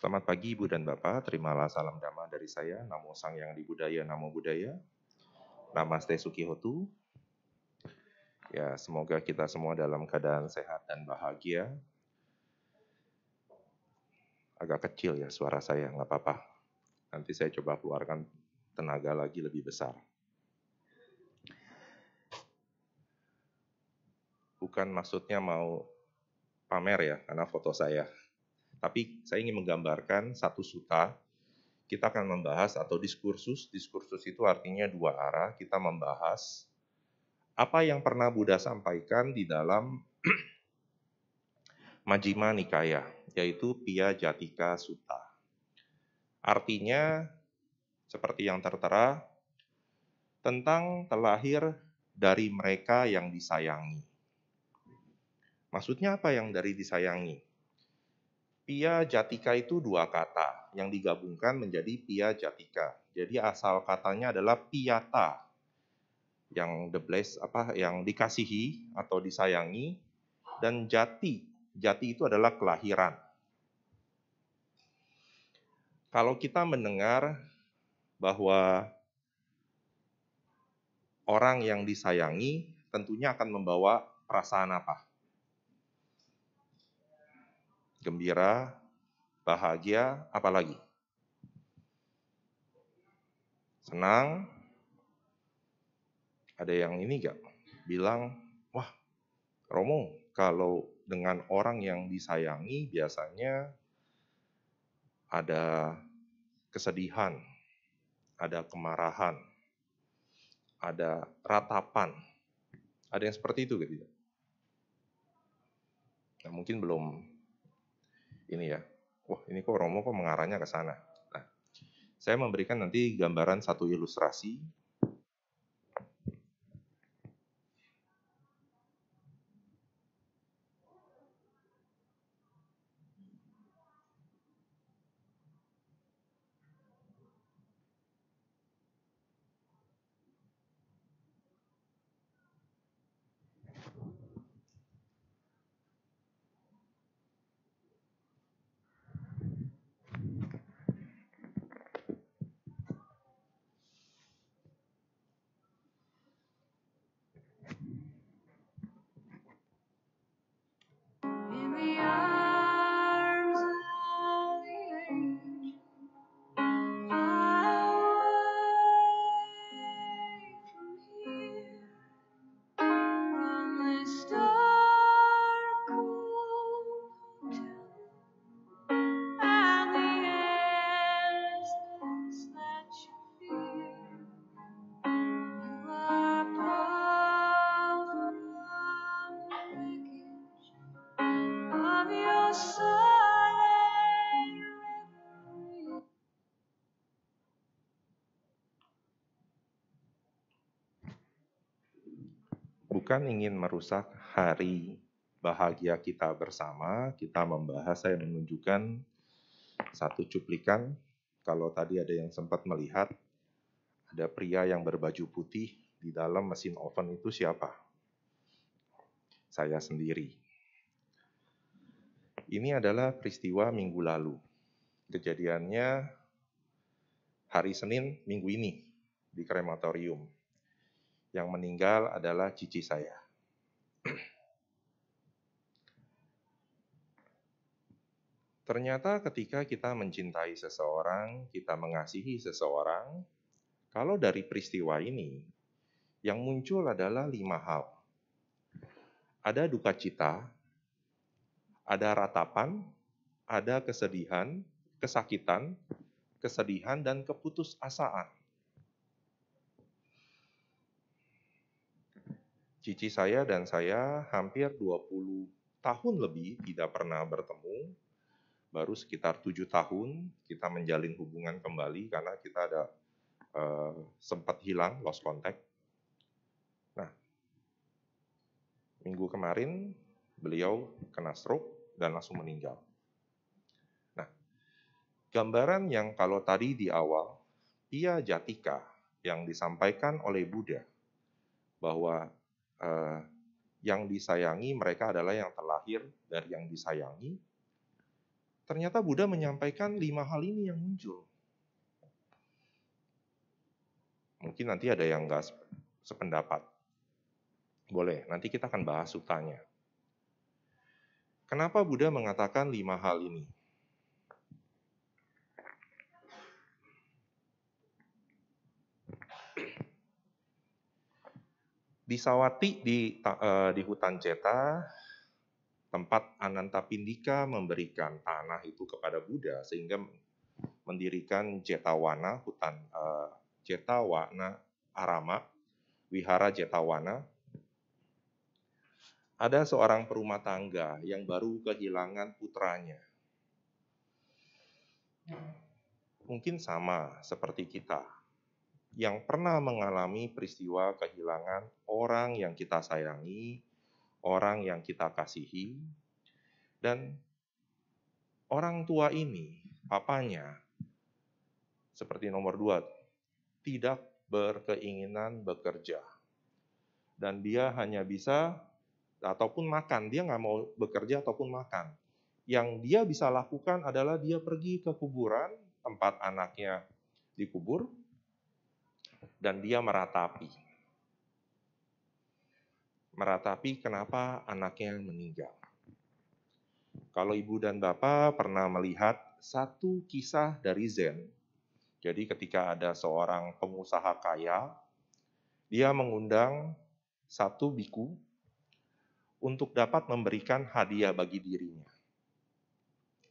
Selamat pagi Ibu dan Bapak, terimalah salam damai dari saya, Namo Sang Yang Dibudaya, Namo Budaya, Namaste Sukihotu. Ya, semoga kita semua dalam keadaan sehat dan bahagia. Agak kecil ya suara saya, nggak apa-apa. Nanti saya coba keluarkan tenaga lagi lebih besar. Bukan maksudnya mau pamer ya, karena foto saya. Tapi saya ingin menggambarkan satu suta, kita akan membahas atau diskursus, diskursus itu artinya dua arah, kita membahas apa yang pernah Buddha sampaikan di dalam majima Nikaya, yaitu Pia Jatika Sutta. Artinya, seperti yang tertera, tentang terlahir dari mereka yang disayangi. Maksudnya apa yang dari disayangi? Pia Jatika itu dua kata yang digabungkan menjadi Pia Jatika. Jadi asal katanya adalah Piata yang the blessed apa yang dikasihi atau disayangi dan jati. Jati itu adalah kelahiran. Kalau kita mendengar bahwa orang yang disayangi tentunya akan membawa perasaan apa? gembira, bahagia, apalagi senang. Ada yang ini gak? Bilang, wah Romo, kalau dengan orang yang disayangi biasanya ada kesedihan, ada kemarahan, ada ratapan. Ada yang seperti itu gitu. Nah, mungkin belum ini ya, wah ini kok Romo kok mengarahnya ke sana. Nah, saya memberikan nanti gambaran satu ilustrasi bukan ingin merusak hari bahagia kita bersama. Kita membahas, saya menunjukkan satu cuplikan. Kalau tadi ada yang sempat melihat, ada pria yang berbaju putih di dalam mesin oven itu siapa? Saya sendiri. Ini adalah peristiwa minggu lalu. Kejadiannya hari Senin minggu ini di krematorium. Yang meninggal adalah cici saya. Ternyata ketika kita mencintai seseorang, kita mengasihi seseorang, kalau dari peristiwa ini, yang muncul adalah lima hal. Ada duka cita, ada ratapan, ada kesedihan, kesakitan, kesedihan, dan keputusasaan. Cici saya dan saya hampir 20 tahun lebih tidak pernah bertemu, baru sekitar tujuh tahun kita menjalin hubungan kembali karena kita ada eh, sempat hilang, lost contact. Nah, minggu kemarin beliau kena stroke, dan langsung meninggal. Nah, gambaran yang kalau tadi di awal, Pia Jatika yang disampaikan oleh Buddha bahwa eh, yang disayangi mereka adalah yang terlahir dari yang disayangi. Ternyata Buddha menyampaikan lima hal ini yang muncul. Mungkin nanti ada yang nggak sependapat. Boleh, nanti kita akan bahas sutanya. Kenapa Buddha mengatakan lima hal ini? Di Sawati di eh, di hutan Ceta tempat Anantapindika memberikan tanah itu kepada Buddha sehingga mendirikan Jetawana hutan uh, eh, Jetawana Arama Wihara Jetawana ada seorang perumah tangga yang baru kehilangan putranya. Mungkin sama seperti kita yang pernah mengalami peristiwa kehilangan orang yang kita sayangi, orang yang kita kasihi, dan orang tua ini, papanya, seperti nomor dua, tidak berkeinginan bekerja. Dan dia hanya bisa ataupun makan. Dia nggak mau bekerja ataupun makan. Yang dia bisa lakukan adalah dia pergi ke kuburan tempat anaknya dikubur dan dia meratapi. Meratapi kenapa anaknya meninggal. Kalau ibu dan bapak pernah melihat satu kisah dari Zen, jadi ketika ada seorang pengusaha kaya, dia mengundang satu biku untuk dapat memberikan hadiah bagi dirinya.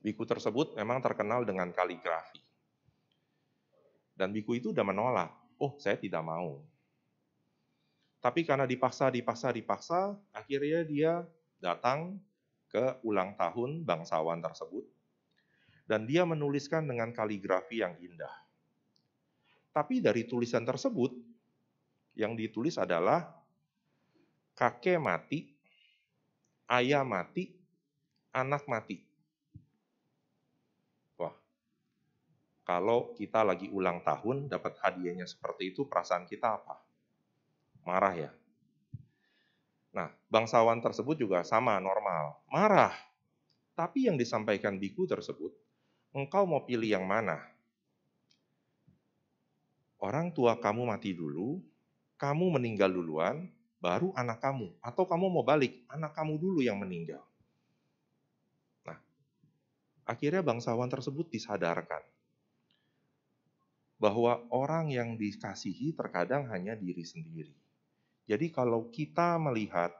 Biku tersebut memang terkenal dengan kaligrafi. Dan biku itu sudah menolak, oh saya tidak mau. Tapi karena dipaksa, dipaksa, dipaksa, akhirnya dia datang ke ulang tahun bangsawan tersebut. Dan dia menuliskan dengan kaligrafi yang indah. Tapi dari tulisan tersebut, yang ditulis adalah kakek mati ayah mati, anak mati. Wah, kalau kita lagi ulang tahun dapat hadiahnya seperti itu, perasaan kita apa? Marah ya? Nah, bangsawan tersebut juga sama, normal. Marah. Tapi yang disampaikan biku tersebut, engkau mau pilih yang mana? Orang tua kamu mati dulu, kamu meninggal duluan, baru anak kamu. Atau kamu mau balik, anak kamu dulu yang meninggal. Nah, akhirnya bangsawan tersebut disadarkan bahwa orang yang dikasihi terkadang hanya diri sendiri. Jadi kalau kita melihat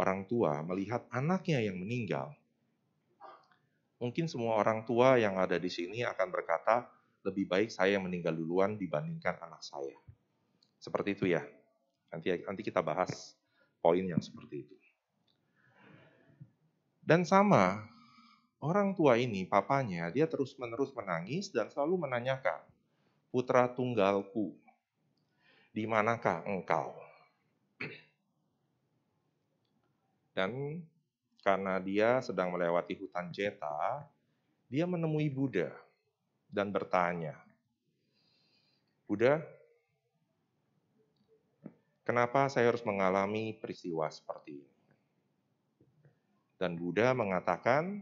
orang tua, melihat anaknya yang meninggal, mungkin semua orang tua yang ada di sini akan berkata, lebih baik saya yang meninggal duluan dibandingkan anak saya. Seperti itu ya. Nanti nanti kita bahas poin yang seperti itu. Dan sama, orang tua ini, papanya, dia terus-menerus menangis dan selalu menanyakan, putra tunggalku, di manakah engkau? Dan karena dia sedang melewati hutan Jeta, dia menemui Buddha dan bertanya, Buddha, Kenapa saya harus mengalami peristiwa seperti ini? Dan Buddha mengatakan,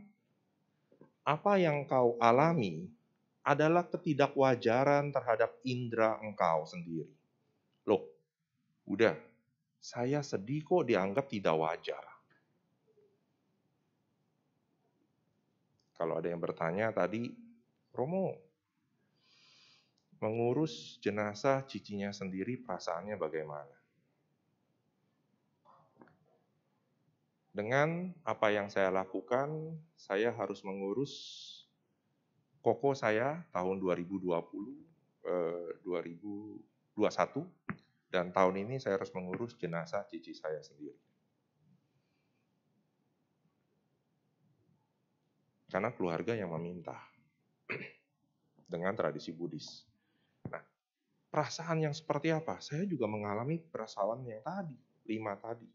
apa yang kau alami adalah ketidakwajaran terhadap indera engkau sendiri. Loh, Buddha, saya sedih kok dianggap tidak wajar. Kalau ada yang bertanya tadi, Romo, mengurus jenazah cicinya sendiri perasaannya bagaimana? dengan apa yang saya lakukan, saya harus mengurus koko saya tahun 2020, eh, 2021, dan tahun ini saya harus mengurus jenazah cici saya sendiri. Karena keluarga yang meminta dengan tradisi Buddhis. Nah, perasaan yang seperti apa? Saya juga mengalami perasaan yang tadi, lima tadi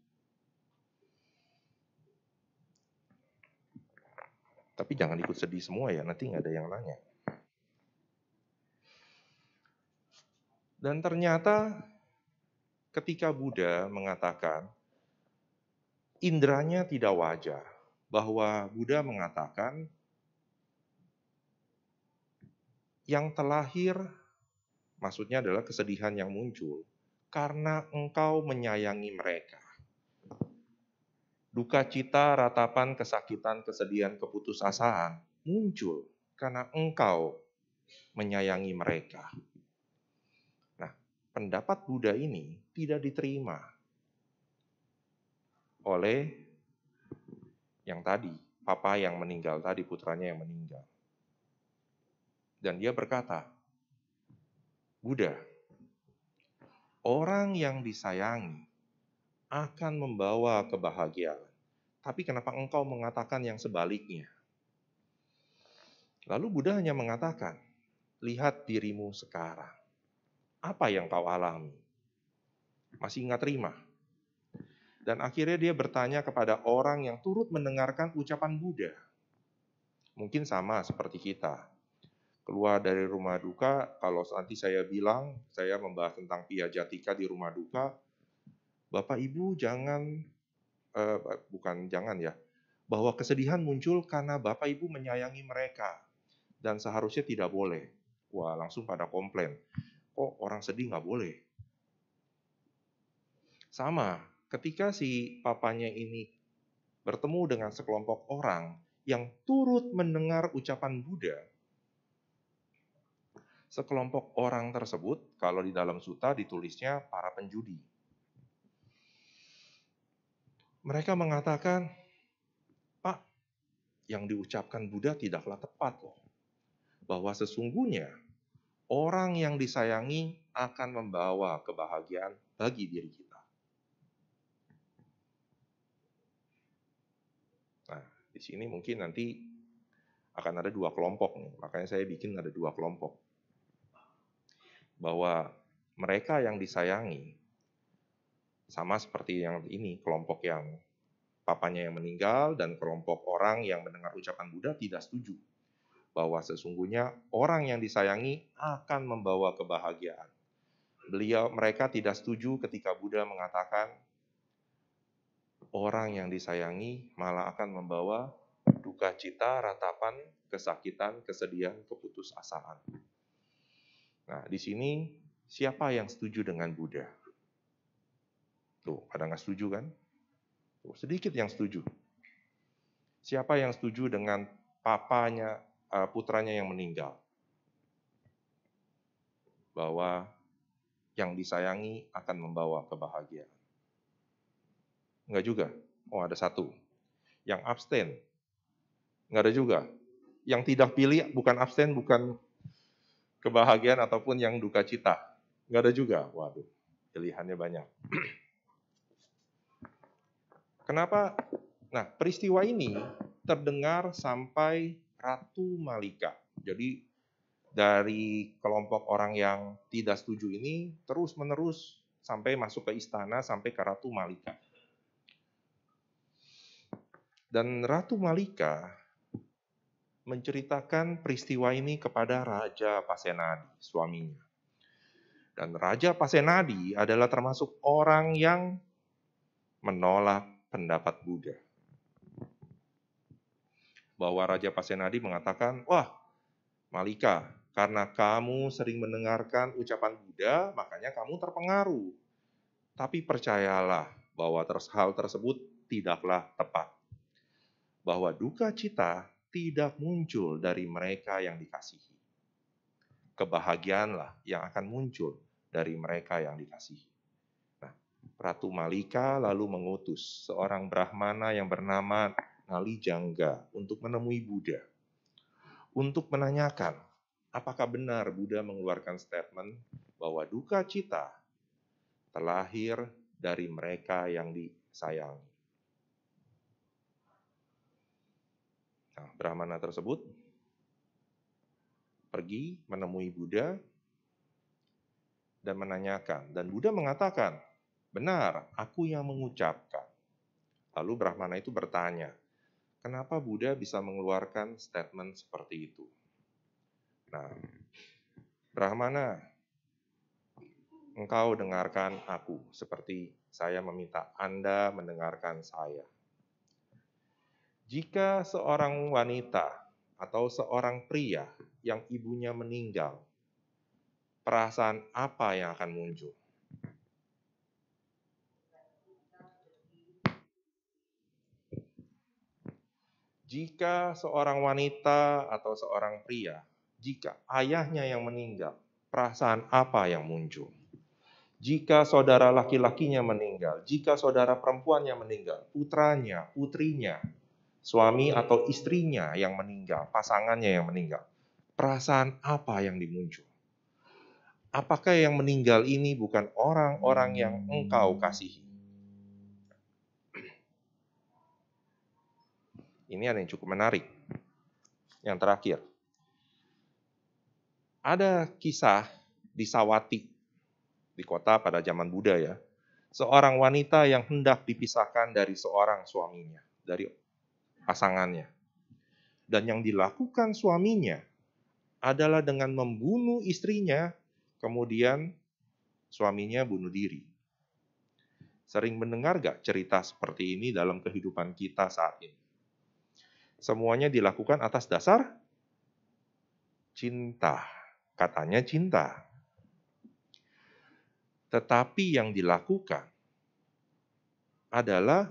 Tapi jangan ikut sedih semua ya, nanti nggak ada yang nanya. Dan ternyata ketika Buddha mengatakan indranya tidak wajar, bahwa Buddha mengatakan yang terlahir maksudnya adalah kesedihan yang muncul karena engkau menyayangi mereka duka cita, ratapan, kesakitan, kesedihan, keputusasaan muncul karena engkau menyayangi mereka. Nah, pendapat Buddha ini tidak diterima oleh yang tadi, papa yang meninggal tadi, putranya yang meninggal. Dan dia berkata, Buddha, orang yang disayangi akan membawa kebahagiaan. Tapi kenapa engkau mengatakan yang sebaliknya? Lalu Buddha hanya mengatakan, lihat dirimu sekarang. Apa yang kau alami? Masih ingat terima? Dan akhirnya dia bertanya kepada orang yang turut mendengarkan ucapan Buddha. Mungkin sama seperti kita. Keluar dari rumah duka, kalau nanti saya bilang, saya membahas tentang Pia Jatika di rumah duka, Bapak Ibu jangan uh, bukan jangan ya, bahwa kesedihan muncul karena Bapak Ibu menyayangi mereka dan seharusnya tidak boleh. Wah, langsung pada komplain. Kok orang sedih nggak boleh? Sama, ketika si papanya ini bertemu dengan sekelompok orang yang turut mendengar ucapan Buddha, sekelompok orang tersebut, kalau di dalam suta ditulisnya para penjudi mereka mengatakan, Pak, yang diucapkan Buddha tidaklah tepat loh. Bahwa sesungguhnya orang yang disayangi akan membawa kebahagiaan bagi diri kita. Nah, di sini mungkin nanti akan ada dua kelompok nih. Makanya saya bikin ada dua kelompok. Bahwa mereka yang disayangi sama seperti yang ini, kelompok yang papanya yang meninggal dan kelompok orang yang mendengar ucapan Buddha tidak setuju bahwa sesungguhnya orang yang disayangi akan membawa kebahagiaan. Beliau mereka tidak setuju ketika Buddha mengatakan orang yang disayangi malah akan membawa duka cita, ratapan, kesakitan, kesedihan, keputusasaan. Nah, di sini siapa yang setuju dengan Buddha? Tuh, pada nggak setuju kan? Tuh, sedikit yang setuju. Siapa yang setuju dengan papanya, eh, putranya yang meninggal? Bahwa yang disayangi akan membawa kebahagiaan. Enggak juga. Oh, ada satu. Yang abstain. Enggak ada juga. Yang tidak pilih bukan abstain, bukan kebahagiaan ataupun yang duka cita. Enggak ada juga. Waduh, pilihannya banyak. Kenapa? Nah, peristiwa ini terdengar sampai Ratu Malika. Jadi dari kelompok orang yang tidak setuju ini terus-menerus sampai masuk ke istana sampai ke Ratu Malika. Dan Ratu Malika menceritakan peristiwa ini kepada Raja Pasenadi, suaminya. Dan Raja Pasenadi adalah termasuk orang yang menolak pendapat Buddha. Bahwa Raja Pasenadi mengatakan, wah Malika, karena kamu sering mendengarkan ucapan Buddha, makanya kamu terpengaruh. Tapi percayalah bahwa hal tersebut tidaklah tepat. Bahwa duka cita tidak muncul dari mereka yang dikasihi. Kebahagiaanlah yang akan muncul dari mereka yang dikasihi. Ratu Malika lalu mengutus seorang Brahmana yang bernama Nali Jangga untuk menemui Buddha. Untuk menanyakan apakah benar Buddha mengeluarkan statement bahwa duka cita terlahir dari mereka yang disayangi. Nah, Brahmana tersebut pergi menemui Buddha dan menanyakan. Dan Buddha mengatakan, Benar, aku yang mengucapkan. Lalu Brahmana itu bertanya, kenapa Buddha bisa mengeluarkan statement seperti itu? Nah, Brahmana, engkau dengarkan aku seperti saya meminta Anda mendengarkan saya. Jika seorang wanita atau seorang pria yang ibunya meninggal, perasaan apa yang akan muncul? Jika seorang wanita atau seorang pria, jika ayahnya yang meninggal, perasaan apa yang muncul? Jika saudara laki-lakinya meninggal, jika saudara perempuannya meninggal, putranya, putrinya, suami atau istrinya yang meninggal, pasangannya yang meninggal, perasaan apa yang dimuncul? Apakah yang meninggal ini bukan orang-orang yang engkau kasihi? Ini ada yang cukup menarik. Yang terakhir, ada kisah di Sawati, di kota pada zaman Buddha ya, seorang wanita yang hendak dipisahkan dari seorang suaminya, dari pasangannya. Dan yang dilakukan suaminya adalah dengan membunuh istrinya, kemudian suaminya bunuh diri. Sering mendengar gak cerita seperti ini dalam kehidupan kita saat ini? semuanya dilakukan atas dasar cinta. Katanya cinta. Tetapi yang dilakukan adalah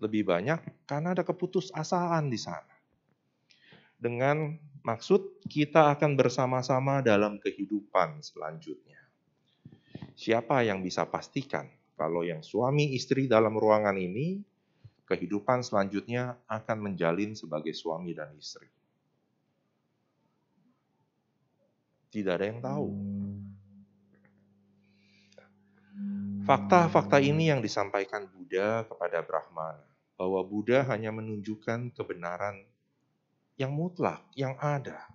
lebih banyak karena ada keputusasaan di sana. Dengan maksud kita akan bersama-sama dalam kehidupan selanjutnya. Siapa yang bisa pastikan kalau yang suami istri dalam ruangan ini kehidupan selanjutnya akan menjalin sebagai suami dan istri. Tidak ada yang tahu. Fakta-fakta ini yang disampaikan Buddha kepada Brahmana, bahwa Buddha hanya menunjukkan kebenaran yang mutlak, yang ada.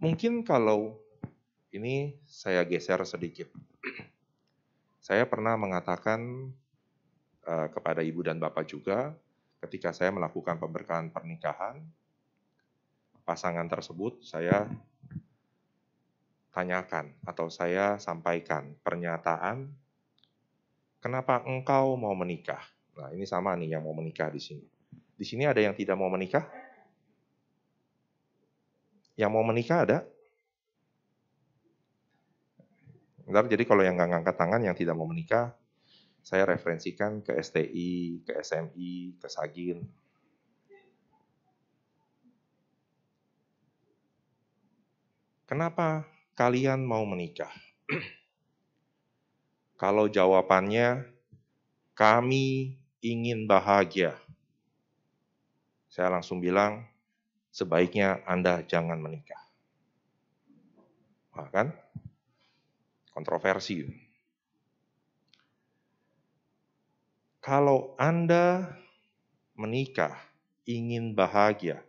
Mungkin kalau ini saya geser sedikit. Saya pernah mengatakan Eh, kepada ibu dan bapak juga ketika saya melakukan pemberkahan pernikahan pasangan tersebut saya tanyakan atau saya sampaikan pernyataan kenapa engkau mau menikah. Nah, ini sama nih yang mau menikah di sini. Di sini ada yang tidak mau menikah? Yang mau menikah ada? Bentar, jadi kalau yang nggak ngangkat tangan, yang tidak mau menikah, saya referensikan ke STI, ke SMI, ke Sagin. Kenapa kalian mau menikah? Kalau jawabannya, kami ingin bahagia. Saya langsung bilang, sebaiknya Anda jangan menikah. Nah, kan? Kontroversi. Kalau Anda menikah, ingin bahagia,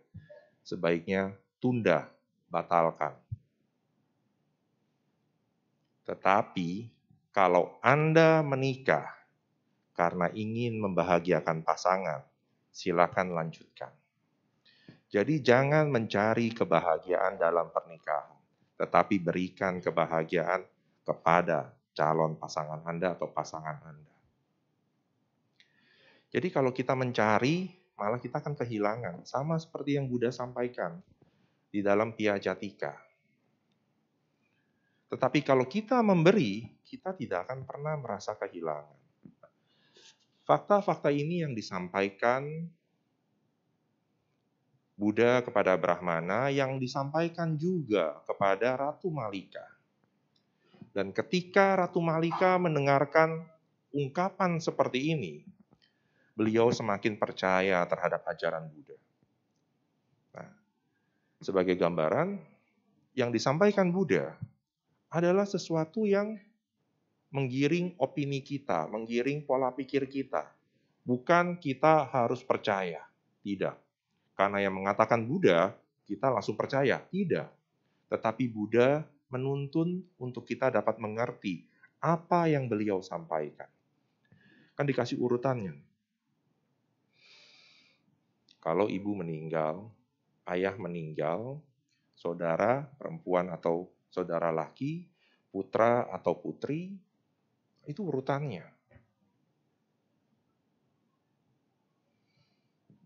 sebaiknya tunda, batalkan. Tetapi kalau Anda menikah karena ingin membahagiakan pasangan, silakan lanjutkan. Jadi jangan mencari kebahagiaan dalam pernikahan, tetapi berikan kebahagiaan kepada calon pasangan Anda atau pasangan Anda. Jadi kalau kita mencari, malah kita akan kehilangan. Sama seperti yang Buddha sampaikan di dalam Piyajatika. Tetapi kalau kita memberi, kita tidak akan pernah merasa kehilangan. Fakta-fakta ini yang disampaikan Buddha kepada Brahmana yang disampaikan juga kepada Ratu Malika. Dan ketika Ratu Malika mendengarkan ungkapan seperti ini, beliau semakin percaya terhadap ajaran Buddha. Nah, sebagai gambaran, yang disampaikan Buddha adalah sesuatu yang menggiring opini kita, menggiring pola pikir kita. Bukan kita harus percaya, tidak. Karena yang mengatakan Buddha, kita langsung percaya, tidak. Tetapi Buddha menuntun untuk kita dapat mengerti apa yang beliau sampaikan. Kan dikasih urutannya kalau ibu meninggal, ayah meninggal, saudara perempuan atau saudara laki, putra atau putri, itu urutannya.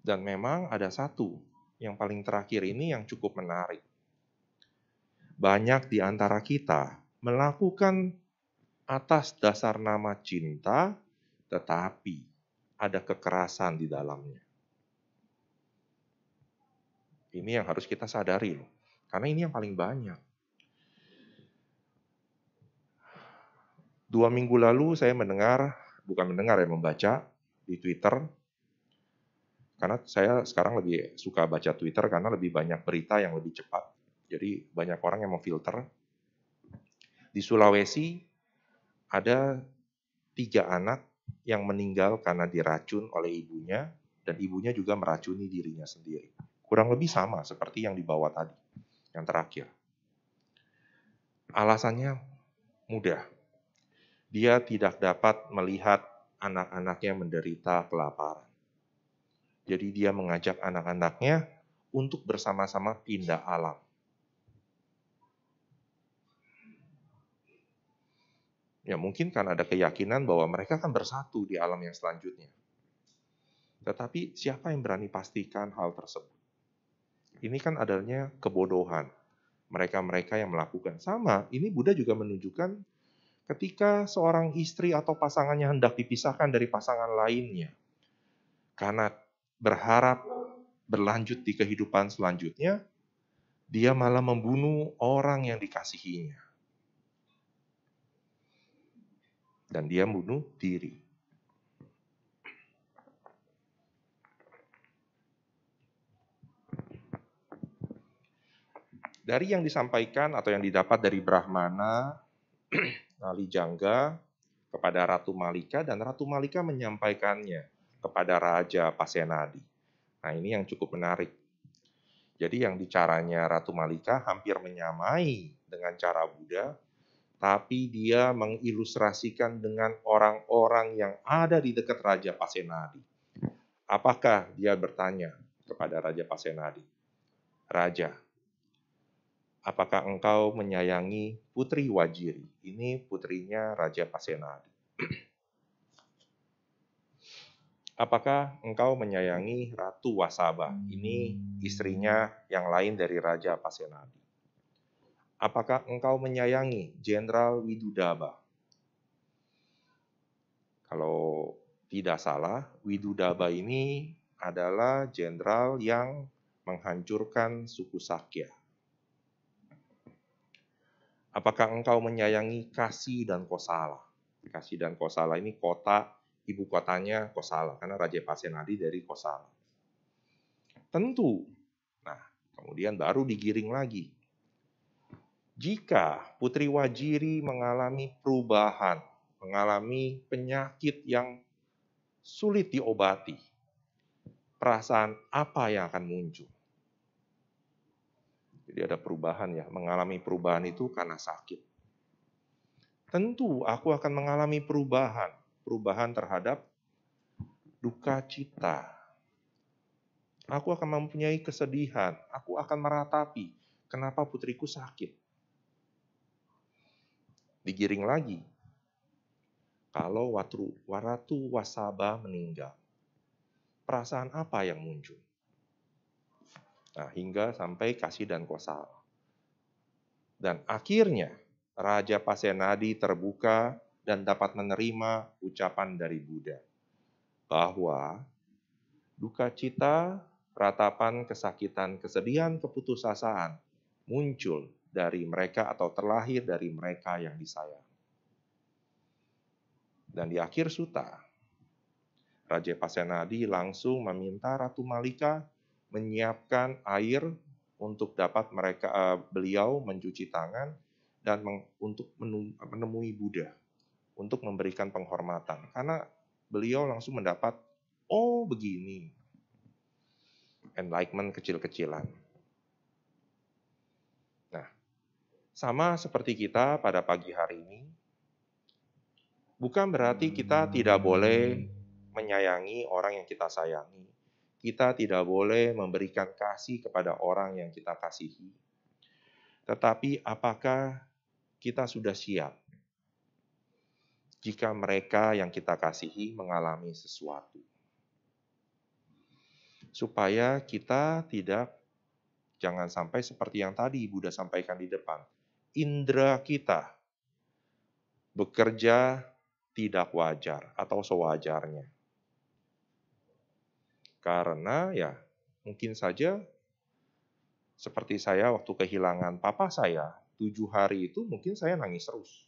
Dan memang ada satu yang paling terakhir ini yang cukup menarik. Banyak di antara kita melakukan atas dasar nama cinta, tetapi ada kekerasan di dalamnya. Ini yang harus kita sadari loh. Karena ini yang paling banyak. Dua minggu lalu saya mendengar, bukan mendengar ya, membaca di Twitter. Karena saya sekarang lebih suka baca Twitter karena lebih banyak berita yang lebih cepat. Jadi banyak orang yang memfilter. Di Sulawesi ada tiga anak yang meninggal karena diracun oleh ibunya dan ibunya juga meracuni dirinya sendiri. Kurang lebih sama seperti yang dibawa tadi, yang terakhir. Alasannya mudah. Dia tidak dapat melihat anak-anaknya menderita kelaparan. Jadi dia mengajak anak-anaknya untuk bersama-sama pindah alam. Ya mungkin kan ada keyakinan bahwa mereka akan bersatu di alam yang selanjutnya. Tetapi siapa yang berani pastikan hal tersebut? ini kan adanya kebodohan. Mereka-mereka yang melakukan sama, ini Buddha juga menunjukkan ketika seorang istri atau pasangannya hendak dipisahkan dari pasangan lainnya karena berharap berlanjut di kehidupan selanjutnya, dia malah membunuh orang yang dikasihinya. Dan dia bunuh diri. Dari yang disampaikan atau yang didapat dari Brahmana, Nali Jangga, kepada Ratu Malika, dan Ratu Malika menyampaikannya kepada Raja Pasenadi. Nah ini yang cukup menarik. Jadi yang dicaranya Ratu Malika hampir menyamai dengan cara Buddha, tapi dia mengilustrasikan dengan orang-orang yang ada di dekat Raja Pasenadi. Apakah dia bertanya kepada Raja Pasenadi? Raja, apakah engkau menyayangi putri Wajiri? Ini putrinya Raja Pasenadi. apakah engkau menyayangi Ratu Wasaba? Ini istrinya yang lain dari Raja Pasenadi. Apakah engkau menyayangi Jenderal Widudaba? Kalau tidak salah, Widudaba ini adalah jenderal yang menghancurkan suku Sakya. Apakah engkau menyayangi Kasih dan Kosala? Kasih dan Kosala ini kota, ibu kotanya Kosala, karena Raja Pasenadi dari Kosala. Tentu. Nah, kemudian baru digiring lagi. Jika Putri Wajiri mengalami perubahan, mengalami penyakit yang sulit diobati, perasaan apa yang akan muncul? Jadi ada perubahan ya, mengalami perubahan itu karena sakit. Tentu aku akan mengalami perubahan, perubahan terhadap duka cita. Aku akan mempunyai kesedihan, aku akan meratapi kenapa putriku sakit. Digiring lagi, kalau watru Waratu Wasaba meninggal, perasaan apa yang muncul? Nah, hingga sampai Kasih dan kuasa. Dan akhirnya Raja Pasenadi terbuka dan dapat menerima ucapan dari Buddha bahwa duka cita, ratapan, kesakitan, kesedihan, keputusasaan muncul dari mereka atau terlahir dari mereka yang disayang. Dan di akhir suta, Raja Pasenadi langsung meminta Ratu Malika menyiapkan air untuk dapat mereka uh, beliau mencuci tangan dan meng, untuk menemui Buddha untuk memberikan penghormatan karena beliau langsung mendapat oh begini enlightenment kecil-kecilan. Nah, sama seperti kita pada pagi hari ini bukan berarti kita tidak boleh menyayangi orang yang kita sayangi kita tidak boleh memberikan kasih kepada orang yang kita kasihi. Tetapi apakah kita sudah siap jika mereka yang kita kasihi mengalami sesuatu? Supaya kita tidak jangan sampai seperti yang tadi Ibu sudah sampaikan di depan. Indra kita bekerja tidak wajar atau sewajarnya. Karena ya mungkin saja seperti saya waktu kehilangan papa saya, tujuh hari itu mungkin saya nangis terus.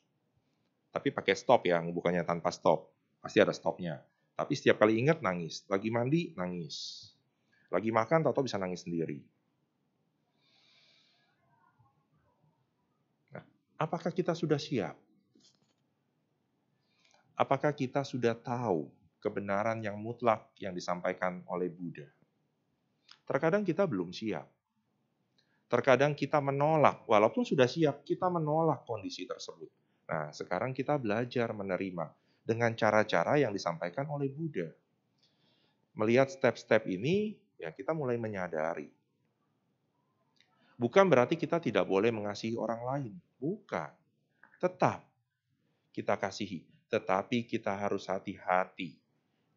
Tapi pakai stop ya, bukannya tanpa stop. Pasti ada stopnya. Tapi setiap kali ingat nangis. Lagi mandi, nangis. Lagi makan, tau-tau bisa nangis sendiri. Nah, apakah kita sudah siap? Apakah kita sudah tahu kebenaran yang mutlak yang disampaikan oleh Buddha. Terkadang kita belum siap. Terkadang kita menolak, walaupun sudah siap, kita menolak kondisi tersebut. Nah, sekarang kita belajar menerima dengan cara-cara yang disampaikan oleh Buddha. Melihat step-step ini, ya kita mulai menyadari. Bukan berarti kita tidak boleh mengasihi orang lain. Bukan. Tetap kita kasihi. Tetapi kita harus hati-hati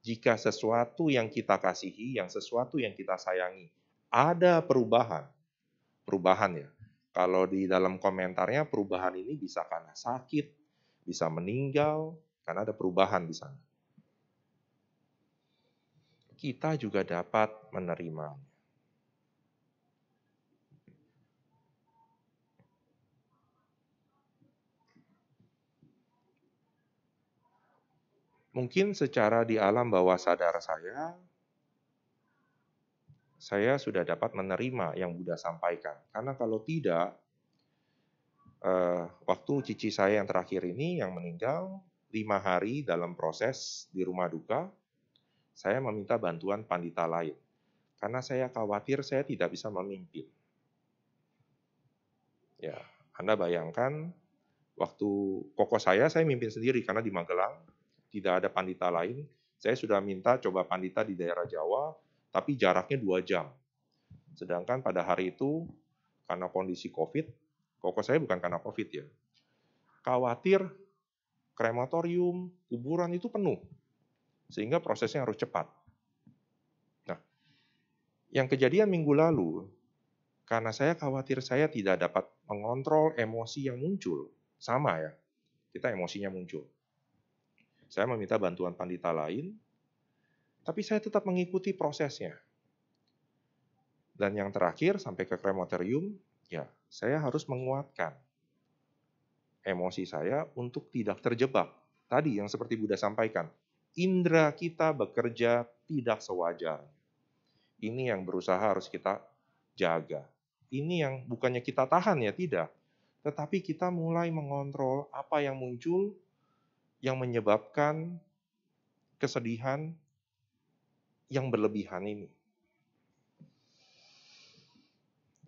jika sesuatu yang kita kasihi, yang sesuatu yang kita sayangi, ada perubahan. Perubahan ya. Kalau di dalam komentarnya perubahan ini bisa karena sakit, bisa meninggal, karena ada perubahan di sana. Kita juga dapat menerima. Mungkin secara di alam bawah sadar saya, saya sudah dapat menerima yang Buddha sampaikan. Karena kalau tidak, eh, waktu cici saya yang terakhir ini yang meninggal, lima hari dalam proses di rumah duka, saya meminta bantuan pandita lain. Karena saya khawatir saya tidak bisa memimpin. Ya, Anda bayangkan waktu koko saya, saya mimpin sendiri karena di Magelang, tidak ada pandita lain, saya sudah minta coba pandita di daerah Jawa, tapi jaraknya dua jam. Sedangkan pada hari itu, karena kondisi COVID, kok saya bukan karena COVID ya, khawatir krematorium, kuburan itu penuh. Sehingga prosesnya harus cepat. Nah, yang kejadian minggu lalu, karena saya khawatir saya tidak dapat mengontrol emosi yang muncul. Sama ya, kita emosinya muncul. Saya meminta bantuan pandita lain, tapi saya tetap mengikuti prosesnya. Dan yang terakhir, sampai ke krematorium, ya saya harus menguatkan emosi saya untuk tidak terjebak. Tadi yang seperti Buddha sampaikan, indera kita bekerja tidak sewajarnya. Ini yang berusaha harus kita jaga. Ini yang bukannya kita tahan ya, tidak. Tetapi kita mulai mengontrol apa yang muncul yang menyebabkan kesedihan yang berlebihan ini.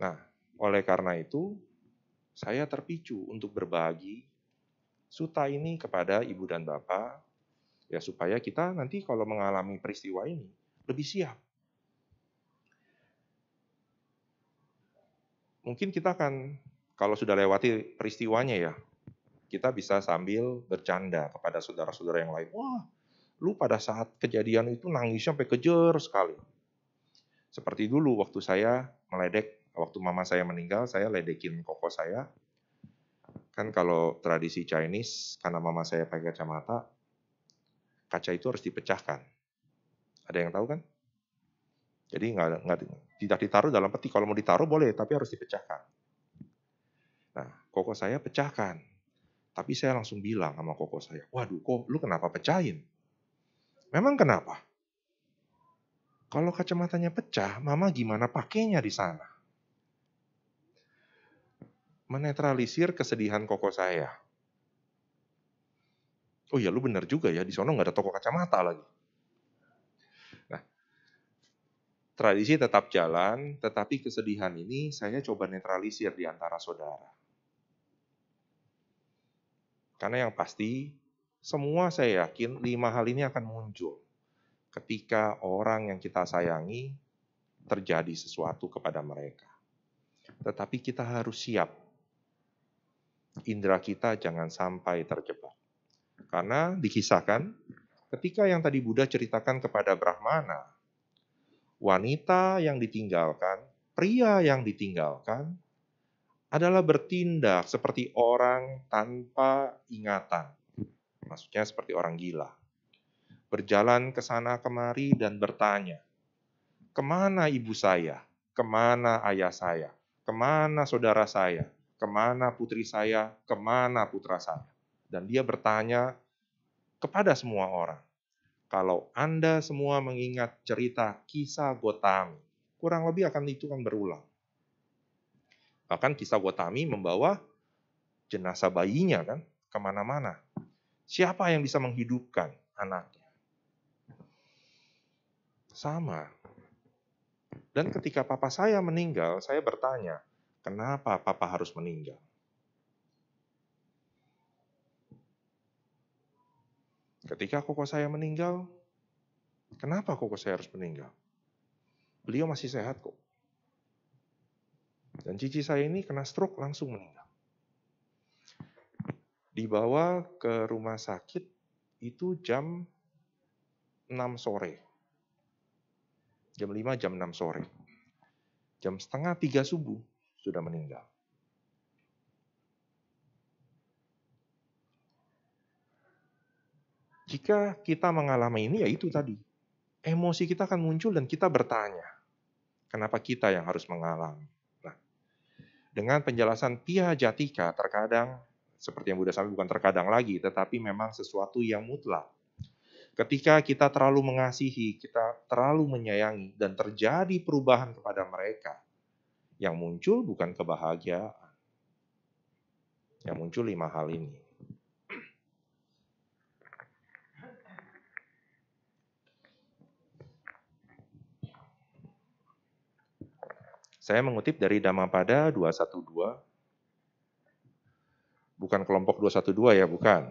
Nah, oleh karena itu, saya terpicu untuk berbagi suta ini kepada ibu dan bapak, ya supaya kita nanti kalau mengalami peristiwa ini lebih siap. Mungkin kita akan, kalau sudah lewati peristiwanya ya, kita bisa sambil bercanda kepada saudara-saudara yang lain. Wah, lu pada saat kejadian itu nangisnya sampai kejer sekali. Seperti dulu waktu saya meledek, waktu mama saya meninggal, saya ledekin koko saya. Kan kalau tradisi Chinese, karena mama saya pakai kacamata, kaca itu harus dipecahkan. Ada yang tahu kan? Jadi nggak, nggak tidak ditaruh dalam peti. Kalau mau ditaruh boleh, tapi harus dipecahkan. Nah, koko saya pecahkan tapi saya langsung bilang sama koko saya, waduh kok lu kenapa pecahin? Memang kenapa? Kalau kacamatanya pecah, mama gimana pakainya di sana? Menetralisir kesedihan koko saya. Oh ya, lu benar juga ya, di sana nggak ada toko kacamata lagi. Nah, tradisi tetap jalan, tetapi kesedihan ini saya coba netralisir di antara saudara karena yang pasti, semua saya yakin lima hal ini akan muncul ketika orang yang kita sayangi terjadi sesuatu kepada mereka. Tetapi kita harus siap. Indra kita jangan sampai terjebak. Karena dikisahkan ketika yang tadi Buddha ceritakan kepada Brahmana, wanita yang ditinggalkan, pria yang ditinggalkan, adalah bertindak seperti orang tanpa ingatan. Maksudnya seperti orang gila. Berjalan ke sana kemari dan bertanya, kemana ibu saya? Kemana ayah saya? Kemana saudara saya? Kemana putri saya? Kemana putra saya? Dan dia bertanya kepada semua orang. Kalau Anda semua mengingat cerita kisah Gotami, kurang lebih akan itu kan berulang Bahkan kisah Gotami membawa jenazah bayinya kan kemana-mana. Siapa yang bisa menghidupkan anaknya? Sama. Dan ketika papa saya meninggal, saya bertanya, kenapa papa harus meninggal? Ketika koko saya meninggal, kenapa koko saya harus meninggal? Beliau masih sehat kok. Dan cici saya ini kena stroke langsung meninggal. Dibawa ke rumah sakit itu jam 6 sore. Jam 5, jam 6 sore. Jam setengah tiga subuh sudah meninggal. Jika kita mengalami ini, ya itu tadi. Emosi kita akan muncul dan kita bertanya, kenapa kita yang harus mengalami? dengan penjelasan Pia Jatika terkadang seperti yang Buddha sampaikan bukan terkadang lagi, tetapi memang sesuatu yang mutlak. Ketika kita terlalu mengasihi, kita terlalu menyayangi, dan terjadi perubahan kepada mereka, yang muncul bukan kebahagiaan. Yang muncul lima hal ini. Saya mengutip dari Dhammapada 212. Bukan kelompok 212 ya, bukan.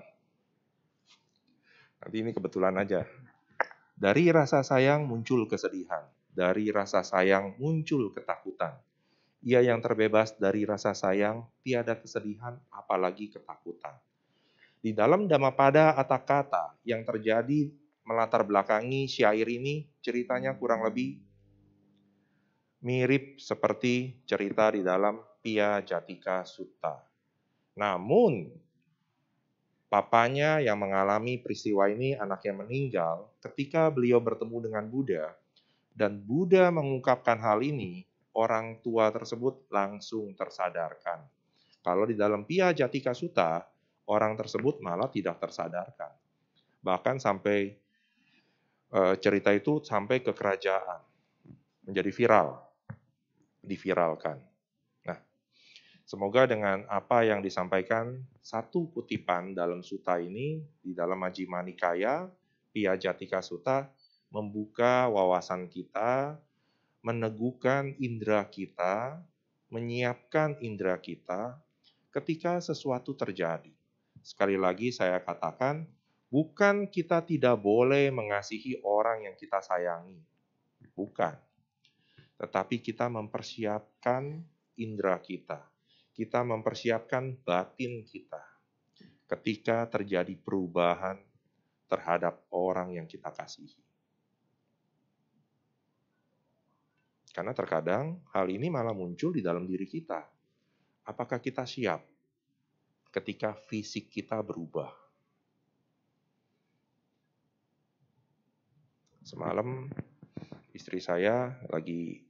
Nanti ini kebetulan aja. Dari rasa sayang muncul kesedihan, dari rasa sayang muncul ketakutan. Ia yang terbebas dari rasa sayang, tiada kesedihan apalagi ketakutan. Di dalam Dhammapada kata yang terjadi melatar belakangi syair ini ceritanya kurang lebih mirip seperti cerita di dalam Pia Jatika Sutta. Namun, papanya yang mengalami peristiwa ini, anaknya meninggal ketika beliau bertemu dengan Buddha, dan Buddha mengungkapkan hal ini, orang tua tersebut langsung tersadarkan. Kalau di dalam Pia Jatika Sutta, orang tersebut malah tidak tersadarkan. Bahkan sampai eh, cerita itu sampai ke kerajaan, menjadi viral diviralkan. Nah, semoga dengan apa yang disampaikan satu kutipan dalam suta ini di dalam Majjhima Nikaya Piyajatika Sutta membuka wawasan kita, meneguhkan indera kita, menyiapkan indera kita ketika sesuatu terjadi. Sekali lagi saya katakan, bukan kita tidak boleh mengasihi orang yang kita sayangi. Bukan tetapi kita mempersiapkan indera kita, kita mempersiapkan batin kita ketika terjadi perubahan terhadap orang yang kita kasihi. Karena terkadang hal ini malah muncul di dalam diri kita. Apakah kita siap ketika fisik kita berubah? Semalam istri saya lagi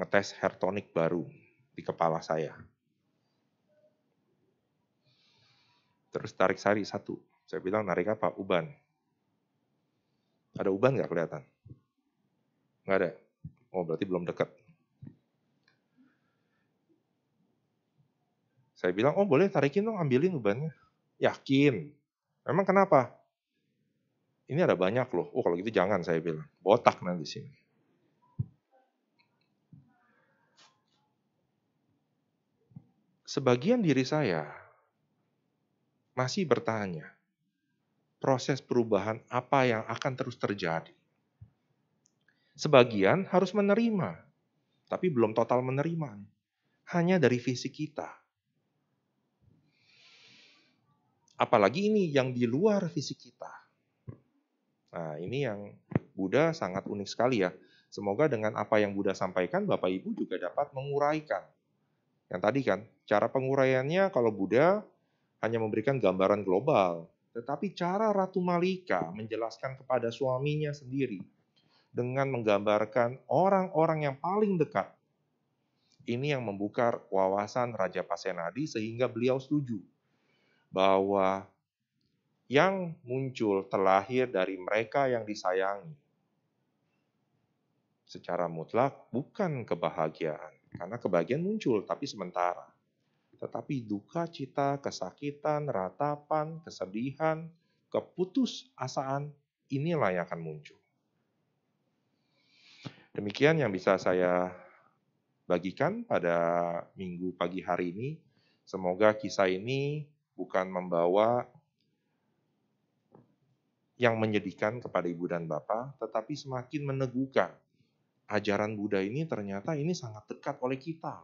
ngetes hair tonic baru di kepala saya. Terus tarik sari satu. Saya bilang narik apa? Uban. Ada uban nggak kelihatan? Nggak ada. Oh berarti belum dekat. Saya bilang, oh boleh tarikin dong, ambilin ubannya. Yakin. Memang kenapa? Ini ada banyak loh. Oh kalau gitu jangan saya bilang. Botak nanti sini. sebagian diri saya masih bertanya, proses perubahan apa yang akan terus terjadi. Sebagian harus menerima, tapi belum total menerima. Hanya dari visi kita. Apalagi ini yang di luar visi kita. Nah ini yang Buddha sangat unik sekali ya. Semoga dengan apa yang Buddha sampaikan, Bapak Ibu juga dapat menguraikan. Yang tadi kan, Cara penguraiannya kalau Buddha hanya memberikan gambaran global, tetapi cara Ratu Malika menjelaskan kepada suaminya sendiri dengan menggambarkan orang-orang yang paling dekat. Ini yang membuka wawasan Raja Pasenadi sehingga beliau setuju bahwa yang muncul terlahir dari mereka yang disayangi. Secara mutlak bukan kebahagiaan, karena kebahagiaan muncul tapi sementara tetapi duka cita, kesakitan, ratapan, kesedihan, keputusasaan inilah yang akan muncul. Demikian yang bisa saya bagikan pada minggu pagi hari ini. Semoga kisah ini bukan membawa yang menyedihkan kepada ibu dan bapak, tetapi semakin meneguhkan ajaran Buddha ini ternyata ini sangat dekat oleh kita.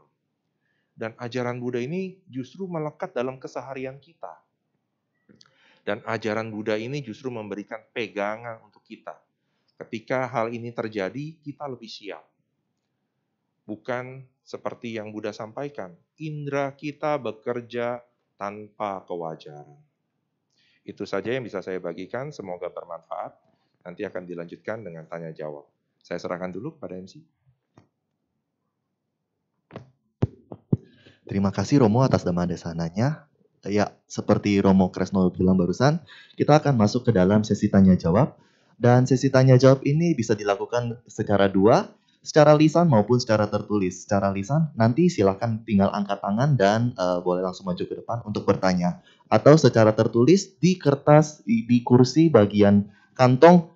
Dan ajaran Buddha ini justru melekat dalam keseharian kita. Dan ajaran Buddha ini justru memberikan pegangan untuk kita. Ketika hal ini terjadi, kita lebih siap. Bukan seperti yang Buddha sampaikan, indera kita bekerja tanpa kewajaran. Itu saja yang bisa saya bagikan, semoga bermanfaat. Nanti akan dilanjutkan dengan tanya jawab. Saya serahkan dulu kepada MC. Terima kasih Romo atas nama desananya. Ya, seperti Romo Kresno bilang barusan, kita akan masuk ke dalam sesi tanya jawab. Dan sesi tanya jawab ini bisa dilakukan secara dua, secara lisan maupun secara tertulis. Secara lisan nanti silahkan tinggal angkat tangan dan uh, boleh langsung maju ke depan untuk bertanya. Atau secara tertulis di kertas di kursi bagian kantong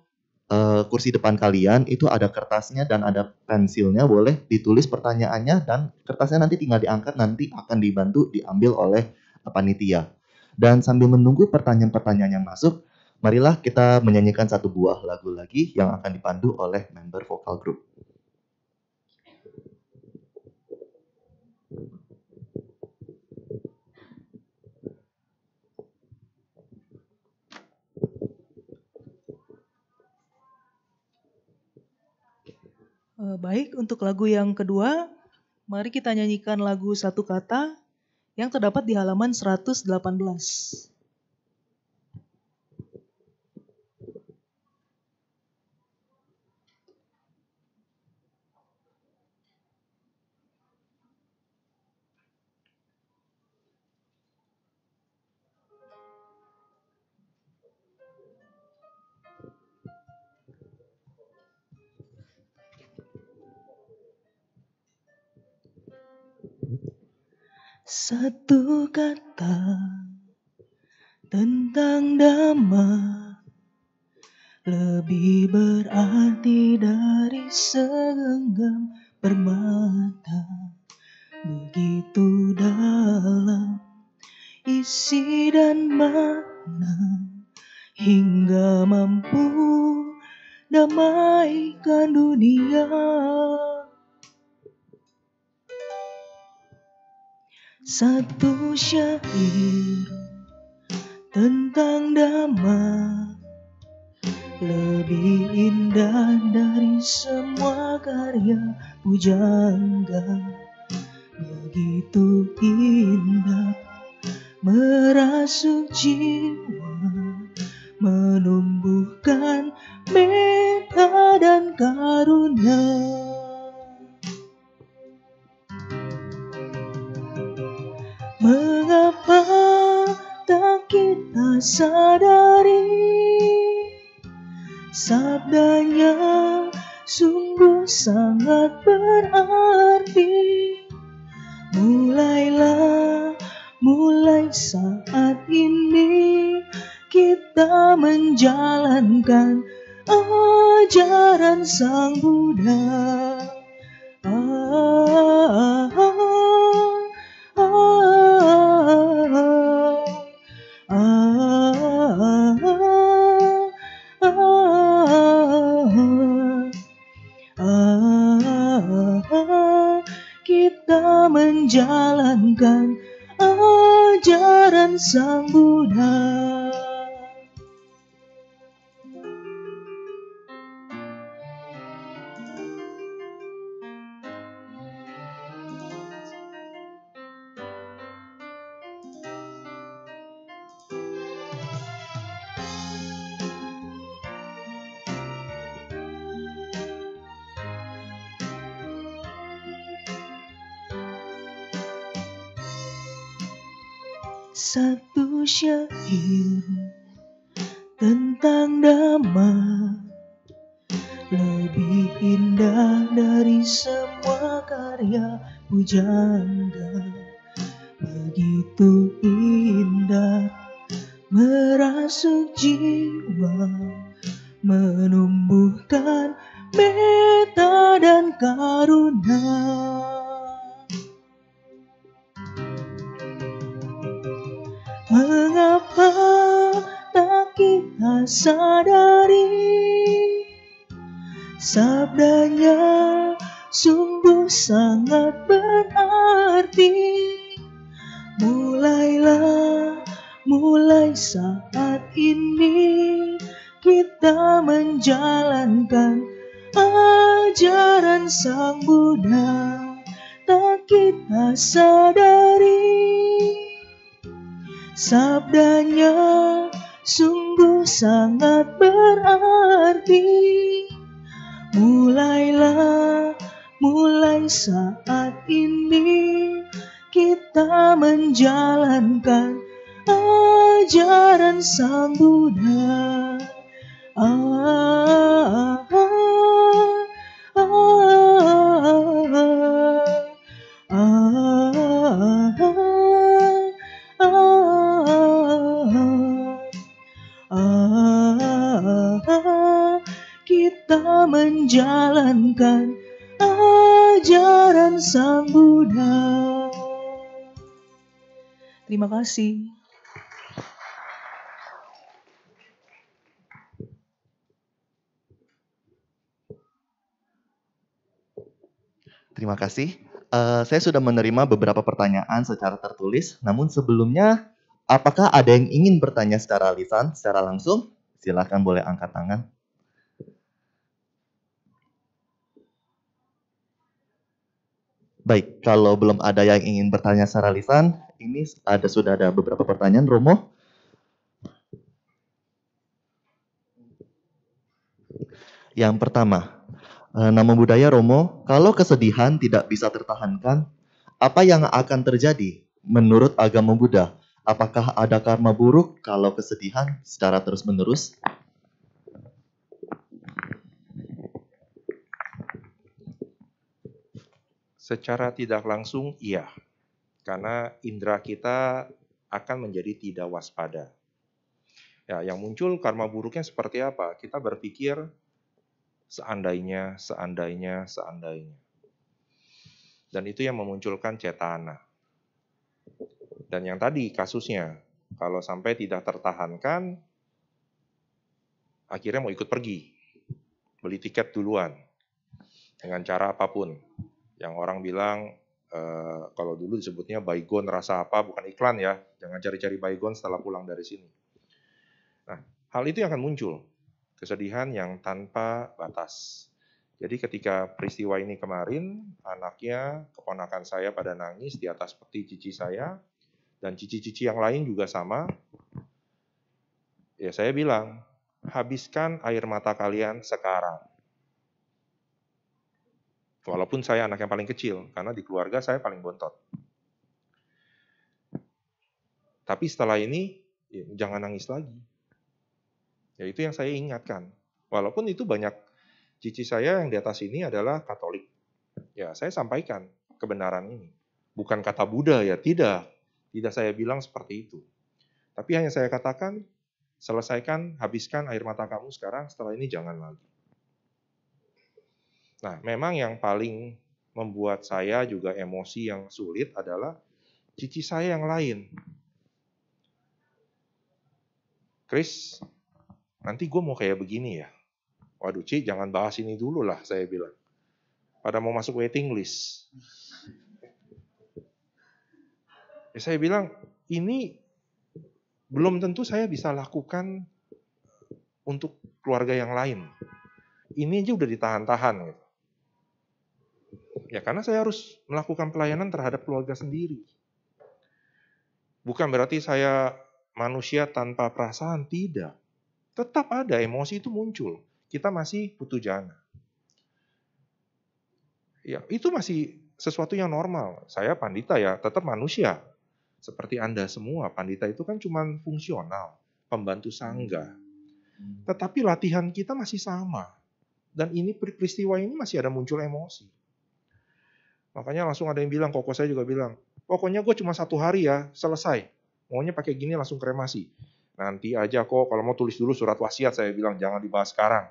uh, kursi depan kalian itu ada kertasnya dan ada pensilnya boleh ditulis pertanyaannya dan kertasnya nanti tinggal diangkat nanti akan dibantu diambil oleh panitia. Dan sambil menunggu pertanyaan-pertanyaan yang masuk, marilah kita menyanyikan satu buah lagu lagi yang akan dipandu oleh member vokal grup. Eh, baik, untuk lagu yang kedua, mari kita nyanyikan lagu satu kata yang terdapat di halaman 118. Satu kata tentang damai lebih berarti dari segenggam permata. Begitu dalam isi dan makna hingga mampu damaikan dunia. satu syair tentang damai lebih indah dari semua karya pujangga begitu indah merasuk jiwa menumbuhkan meta dan karunia Mengapa tak kita sadari Sabdanya sungguh sangat berarti Mulailah, mulai saat ini Kita menjalankan ajaran Sang Buddha ah, ah, ah. menjalankan ajaran Sang Buddha. ah, ah, kita menjalankan ajaran Sang Buddha. Terima kasih. kasih. Uh, saya sudah menerima beberapa pertanyaan secara tertulis, namun sebelumnya apakah ada yang ingin bertanya secara lisan, secara langsung? Silahkan boleh angkat tangan. Baik, kalau belum ada yang ingin bertanya secara lisan, ini ada sudah ada beberapa pertanyaan, Romo. Yang pertama, Eh, nama budaya Romo, kalau kesedihan tidak bisa tertahankan, apa yang akan terjadi menurut agama Buddha? Apakah ada karma buruk kalau kesedihan secara terus-menerus? Secara tidak langsung, iya. Karena indera kita akan menjadi tidak waspada. Ya, yang muncul karma buruknya seperti apa? Kita berpikir seandainya, seandainya, seandainya. Dan itu yang memunculkan cetana. Dan yang tadi kasusnya, kalau sampai tidak tertahankan, akhirnya mau ikut pergi, beli tiket duluan, dengan cara apapun. Yang orang bilang, e, kalau dulu disebutnya baygon rasa apa, bukan iklan ya, jangan cari-cari baygon setelah pulang dari sini. Nah, hal itu yang akan muncul kesedihan yang tanpa batas. Jadi ketika peristiwa ini kemarin, anaknya, keponakan saya pada nangis di atas peti cici saya, dan cici-cici yang lain juga sama. Ya saya bilang, habiskan air mata kalian sekarang. Walaupun saya anak yang paling kecil, karena di keluarga saya paling bontot. Tapi setelah ini, ya, jangan nangis lagi. Ya itu yang saya ingatkan. Walaupun itu banyak cici saya yang di atas ini adalah Katolik. Ya saya sampaikan kebenaran ini. Bukan kata Buddha ya, tidak. Tidak saya bilang seperti itu. Tapi hanya saya katakan, selesaikan, habiskan air mata kamu sekarang, setelah ini jangan lagi. Nah, memang yang paling membuat saya juga emosi yang sulit adalah cici saya yang lain. Chris, nanti gue mau kayak begini ya. Waduh Ci, jangan bahas ini dulu lah, saya bilang. Pada mau masuk waiting list. Ya, saya bilang, ini belum tentu saya bisa lakukan untuk keluarga yang lain. Ini aja udah ditahan-tahan. Gitu. Ya karena saya harus melakukan pelayanan terhadap keluarga sendiri. Bukan berarti saya manusia tanpa perasaan, tidak. Tetap ada emosi itu muncul. Kita masih butuh jana. Ya, itu masih sesuatu yang normal. Saya pandita ya, tetap manusia. Seperti Anda semua, pandita itu kan cuma fungsional, pembantu sangga. Hmm. Tetapi latihan kita masih sama. Dan ini peristiwa ini masih ada muncul emosi. Makanya langsung ada yang bilang, koko saya juga bilang, pokoknya gue cuma satu hari ya, selesai. Maunya pakai gini langsung kremasi. Nanti aja kok, kalau mau tulis dulu surat wasiat, saya bilang jangan dibahas sekarang.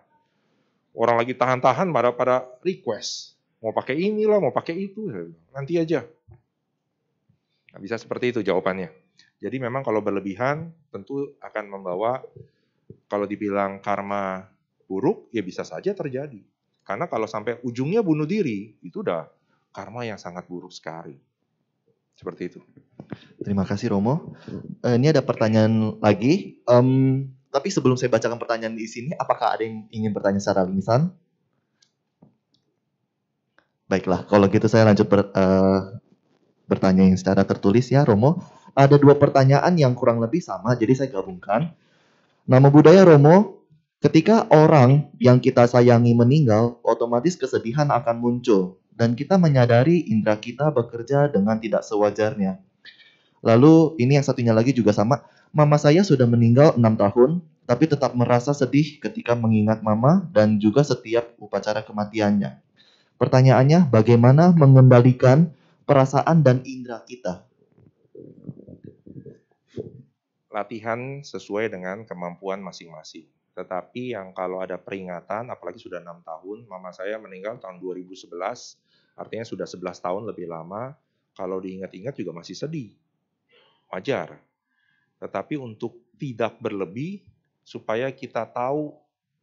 Orang lagi tahan-tahan pada pada request. Mau pakai ini inilah, mau pakai itu, nanti aja. Nah, bisa seperti itu jawabannya. Jadi memang kalau berlebihan tentu akan membawa, kalau dibilang karma buruk, ya bisa saja terjadi. Karena kalau sampai ujungnya bunuh diri, itu udah karma yang sangat buruk sekali. Seperti itu. Terima kasih Romo. Uh, ini ada pertanyaan lagi. Um, tapi sebelum saya bacakan pertanyaan di sini, apakah ada yang ingin bertanya secara lisan? Baiklah, kalau gitu saya lanjut ber, uh, bertanya yang secara tertulis ya Romo. Ada dua pertanyaan yang kurang lebih sama, jadi saya gabungkan. Nama budaya Romo, ketika orang yang kita sayangi meninggal, otomatis kesedihan akan muncul dan kita menyadari indera kita bekerja dengan tidak sewajarnya. Lalu ini yang satunya lagi juga sama, mama saya sudah meninggal 6 tahun, tapi tetap merasa sedih ketika mengingat mama dan juga setiap upacara kematiannya. Pertanyaannya, bagaimana mengembalikan perasaan dan indera kita? Latihan sesuai dengan kemampuan masing-masing. Tetapi yang kalau ada peringatan, apalagi sudah enam tahun, mama saya meninggal tahun 2011, Artinya sudah 11 tahun lebih lama, kalau diingat-ingat juga masih sedih. Wajar. Tetapi untuk tidak berlebih, supaya kita tahu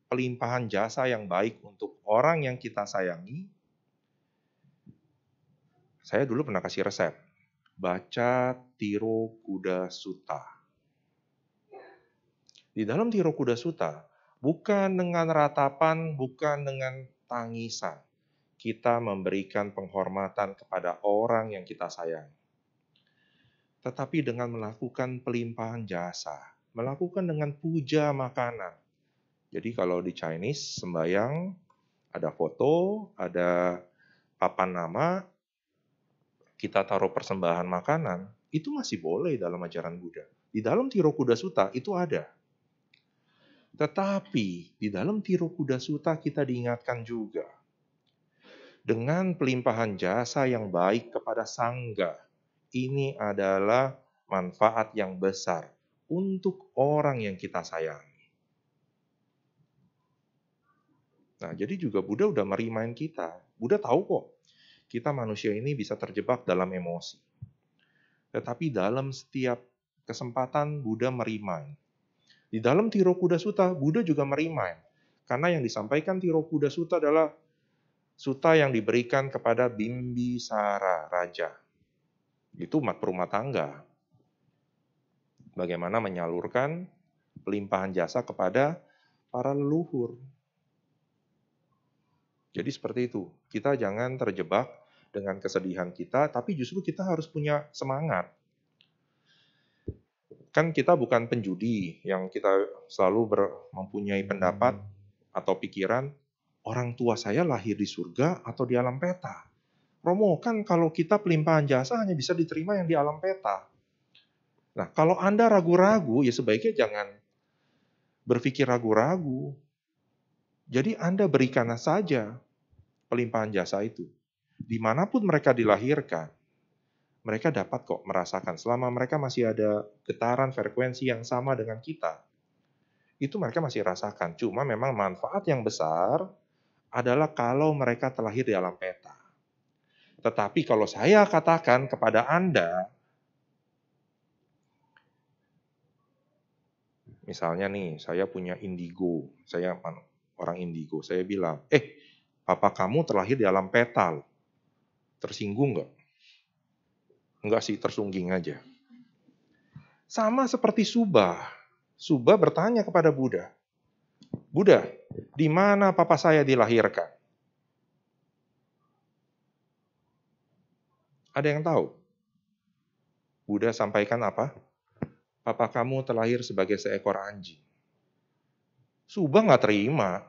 pelimpahan jasa yang baik untuk orang yang kita sayangi. Saya dulu pernah kasih resep. Baca Tiro Kuda Suta. Di dalam Tiro Kuda Suta, bukan dengan ratapan, bukan dengan tangisan kita memberikan penghormatan kepada orang yang kita sayang. Tetapi dengan melakukan pelimpahan jasa, melakukan dengan puja makanan. Jadi kalau di Chinese sembayang ada foto, ada papan nama, kita taruh persembahan makanan, itu masih boleh dalam ajaran Buddha. Di dalam Kuda Suta itu ada. Tetapi di dalam Kuda Suta kita diingatkan juga dengan pelimpahan jasa yang baik kepada sangga. Ini adalah manfaat yang besar untuk orang yang kita sayangi. Nah, jadi juga Buddha udah merimain kita. Buddha tahu kok, kita manusia ini bisa terjebak dalam emosi. Tetapi dalam setiap kesempatan Buddha merimain. Di dalam Tirokuda Suta, Buddha juga merimain. Karena yang disampaikan Tirokuda Suta adalah suta yang diberikan kepada Bimbi Sara raja. Itu umat perumah tangga. Bagaimana menyalurkan pelimpahan jasa kepada para leluhur. Jadi seperti itu. Kita jangan terjebak dengan kesedihan kita, tapi justru kita harus punya semangat. Kan kita bukan penjudi yang kita selalu mempunyai pendapat atau pikiran, orang tua saya lahir di surga atau di alam peta. Romo, kan kalau kita pelimpahan jasa hanya bisa diterima yang di alam peta. Nah, kalau Anda ragu-ragu, ya sebaiknya jangan berpikir ragu-ragu. Jadi Anda berikan saja pelimpahan jasa itu. Dimanapun mereka dilahirkan, mereka dapat kok merasakan selama mereka masih ada getaran frekuensi yang sama dengan kita. Itu mereka masih rasakan, cuma memang manfaat yang besar adalah kalau mereka terlahir di alam peta. Tetapi kalau saya katakan kepada Anda, misalnya nih, saya punya indigo, saya orang indigo, saya bilang, eh, papa kamu terlahir di alam peta Tersinggung nggak? Enggak sih, tersungging aja. Sama seperti Subah. Subah bertanya kepada Buddha, Buddha, di mana papa saya dilahirkan? Ada yang tahu? Buddha sampaikan apa? Papa kamu terlahir sebagai seekor anjing. Subang nggak terima.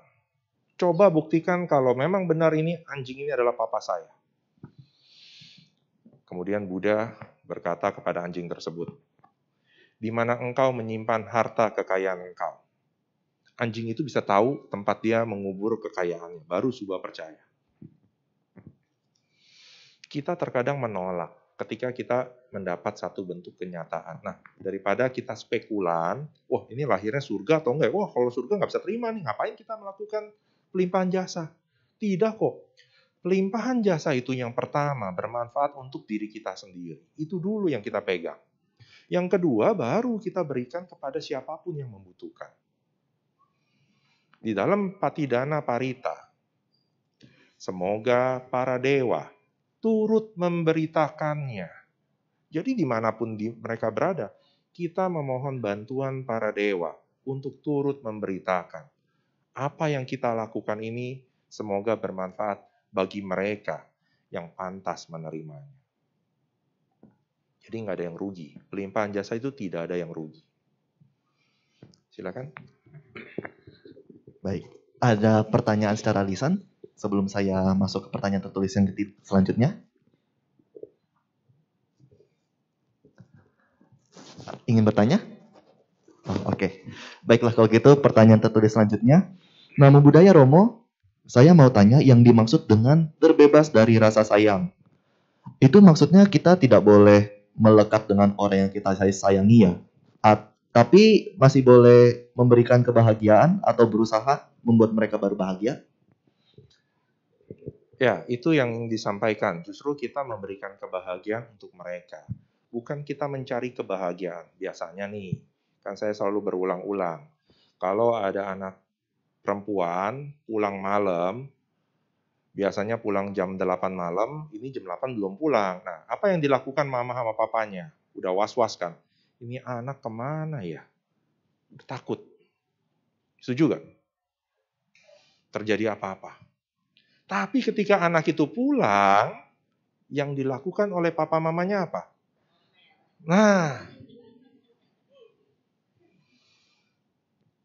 Coba buktikan kalau memang benar ini anjing ini adalah papa saya. Kemudian Buddha berkata kepada anjing tersebut, di mana engkau menyimpan harta kekayaan engkau anjing itu bisa tahu tempat dia mengubur kekayaannya, baru Subah percaya. Kita terkadang menolak ketika kita mendapat satu bentuk kenyataan. Nah, daripada kita spekulan, wah ini lahirnya surga atau enggak? Wah kalau surga nggak bisa terima nih, ngapain kita melakukan pelimpahan jasa? Tidak kok. Pelimpahan jasa itu yang pertama bermanfaat untuk diri kita sendiri. Itu dulu yang kita pegang. Yang kedua baru kita berikan kepada siapapun yang membutuhkan di dalam patidana parita. Semoga para dewa turut memberitakannya. Jadi dimanapun di, mereka berada, kita memohon bantuan para dewa untuk turut memberitakan. Apa yang kita lakukan ini semoga bermanfaat bagi mereka yang pantas menerimanya. Jadi nggak ada yang rugi. Pelimpahan jasa itu tidak ada yang rugi. Silakan. Baik, ada pertanyaan secara lisan sebelum saya masuk ke pertanyaan tertulis yang selanjutnya? Ingin bertanya? Oh, Oke, okay. baiklah kalau gitu pertanyaan tertulis selanjutnya. Nama budaya Romo, saya mau tanya yang dimaksud dengan terbebas dari rasa sayang. Itu maksudnya kita tidak boleh melekat dengan orang yang kita sayangi ya? tapi masih boleh memberikan kebahagiaan atau berusaha membuat mereka baru bahagia? Ya, itu yang disampaikan. Justru kita memberikan kebahagiaan untuk mereka. Bukan kita mencari kebahagiaan. Biasanya nih, kan saya selalu berulang-ulang. Kalau ada anak perempuan pulang malam, biasanya pulang jam 8 malam, ini jam 8 belum pulang. Nah, apa yang dilakukan mama sama papanya? Udah was-was kan? ini anak kemana ya? Takut. Setuju gak? Terjadi apa-apa. Tapi ketika anak itu pulang, yang dilakukan oleh papa mamanya apa? Nah,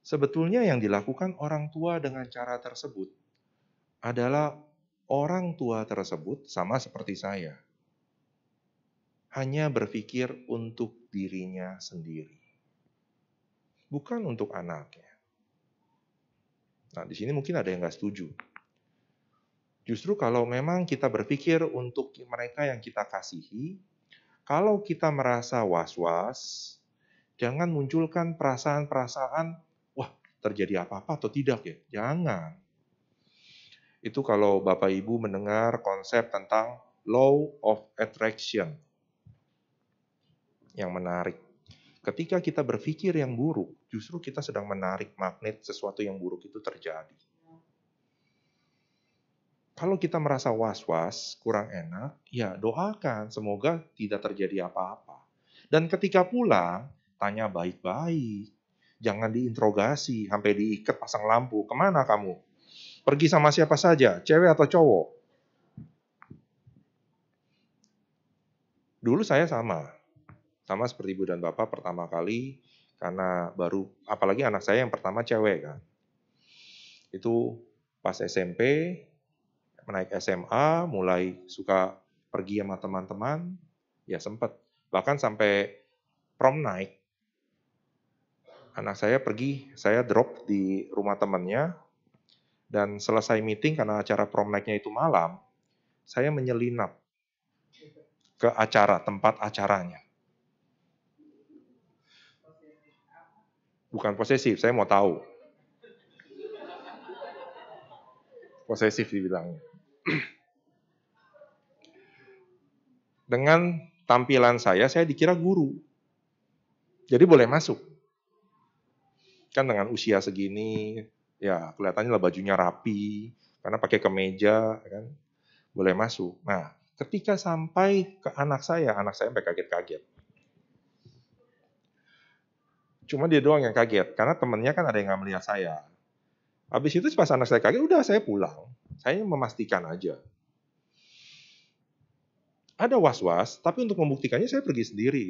sebetulnya yang dilakukan orang tua dengan cara tersebut adalah orang tua tersebut sama seperti saya hanya berpikir untuk dirinya sendiri, bukan untuk anaknya. Nah, di sini mungkin ada yang nggak setuju. Justru kalau memang kita berpikir untuk mereka yang kita kasihi, kalau kita merasa was-was, jangan munculkan perasaan-perasaan, wah terjadi apa-apa atau tidak ya. Jangan. Itu kalau Bapak Ibu mendengar konsep tentang law of attraction yang menarik. Ketika kita berpikir yang buruk, justru kita sedang menarik magnet sesuatu yang buruk itu terjadi. Kalau kita merasa was-was, kurang enak, ya doakan semoga tidak terjadi apa-apa. Dan ketika pulang, tanya baik-baik. Jangan diinterogasi, sampai diikat pasang lampu. Kemana kamu? Pergi sama siapa saja, cewek atau cowok? Dulu saya sama, sama seperti ibu dan bapak pertama kali karena baru apalagi anak saya yang pertama cewek kan. Itu pas SMP, menaik SMA, mulai suka pergi sama teman-teman, ya sempat. Bahkan sampai prom naik anak saya pergi, saya drop di rumah temannya, dan selesai meeting karena acara prom naiknya itu malam, saya menyelinap ke acara, tempat acaranya. Bukan posesif, saya mau tahu. Posesif dibilangnya. Dengan tampilan saya, saya dikira guru. Jadi boleh masuk. Kan dengan usia segini, ya kelihatannya lah bajunya rapi, karena pakai kemeja, kan boleh masuk. Nah, ketika sampai ke anak saya, anak saya sampai kaget-kaget. Cuma dia doang yang kaget, karena temennya kan ada yang nggak melihat saya. Habis itu pas anak saya kaget, udah saya pulang. Saya memastikan aja. Ada was-was, tapi untuk membuktikannya saya pergi sendiri.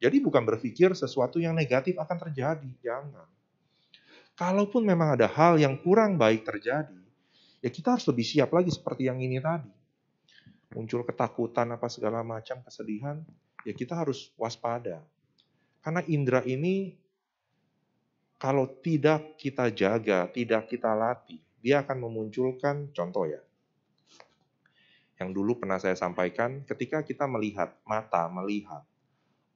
Jadi bukan berpikir sesuatu yang negatif akan terjadi, jangan. Kalaupun memang ada hal yang kurang baik terjadi, ya kita harus lebih siap lagi seperti yang ini tadi. Muncul ketakutan apa segala macam, kesedihan, ya kita harus waspada. Karena indera ini kalau tidak kita jaga, tidak kita latih, dia akan memunculkan contoh ya. Yang dulu pernah saya sampaikan, ketika kita melihat, mata melihat,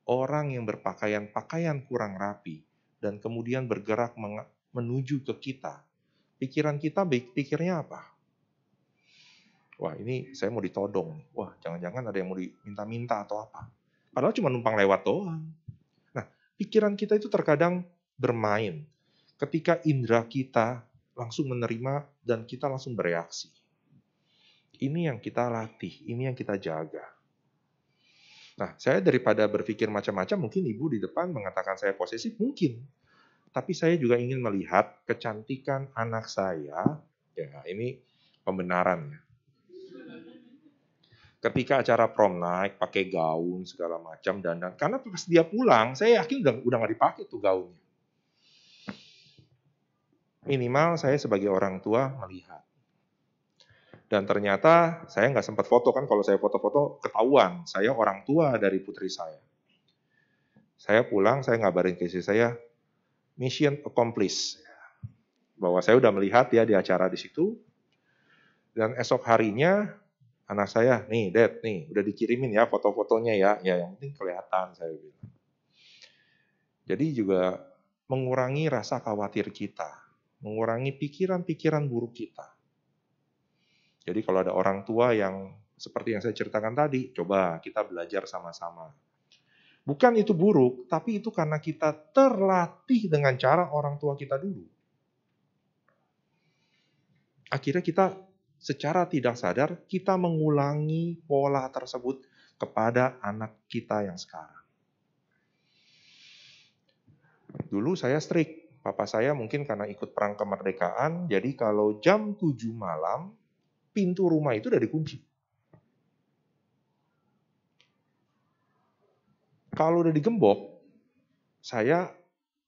orang yang berpakaian pakaian kurang rapi, dan kemudian bergerak menuju ke kita, pikiran kita pikirnya apa? Wah ini saya mau ditodong, wah jangan-jangan ada yang mau diminta-minta atau apa. Padahal cuma numpang lewat doang. Nah, pikiran kita itu terkadang bermain. Ketika indera kita langsung menerima dan kita langsung bereaksi. Ini yang kita latih, ini yang kita jaga. Nah, saya daripada berpikir macam-macam, mungkin ibu di depan mengatakan saya posesif, mungkin. Tapi saya juga ingin melihat kecantikan anak saya. Ya, ini pembenarannya. Ketika acara prom naik pakai gaun segala macam dan dan karena pas dia pulang, saya yakin udah udah nggak dipakai tuh gaunnya. Minimal saya sebagai orang tua melihat. Dan ternyata saya nggak sempat foto kan kalau saya foto-foto ketahuan saya orang tua dari putri saya. Saya pulang, saya ngabarin ke istri saya, mission accomplished. Bahwa saya udah melihat ya di acara di situ. Dan esok harinya anak saya, nih Dad, nih udah dikirimin ya foto-fotonya ya. Ya yang penting kelihatan saya bilang. Jadi juga mengurangi rasa khawatir kita mengurangi pikiran-pikiran buruk kita. Jadi kalau ada orang tua yang seperti yang saya ceritakan tadi, coba kita belajar sama-sama. Bukan itu buruk, tapi itu karena kita terlatih dengan cara orang tua kita dulu. Akhirnya kita secara tidak sadar kita mengulangi pola tersebut kepada anak kita yang sekarang. Dulu saya strict, Papa saya mungkin karena ikut perang kemerdekaan, jadi kalau jam 7 malam, pintu rumah itu udah dikunci. Kalau udah digembok, saya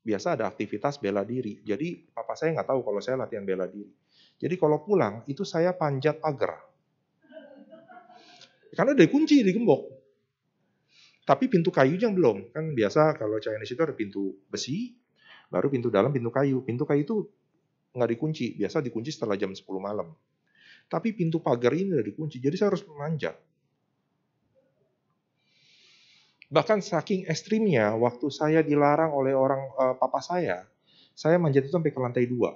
biasa ada aktivitas bela diri. Jadi papa saya nggak tahu kalau saya latihan bela diri. Jadi kalau pulang, itu saya panjat pagar. Karena udah dikunci, digembok. Tapi pintu kayunya belum. Kan biasa kalau Chinese itu ada pintu besi, Baru pintu dalam pintu kayu. Pintu kayu itu nggak dikunci, biasa dikunci setelah jam 10 malam. Tapi pintu pagar ini udah dikunci, jadi saya harus memanjat. Bahkan saking ekstrimnya, waktu saya dilarang oleh orang uh, papa saya, saya manjat itu sampai ke lantai dua.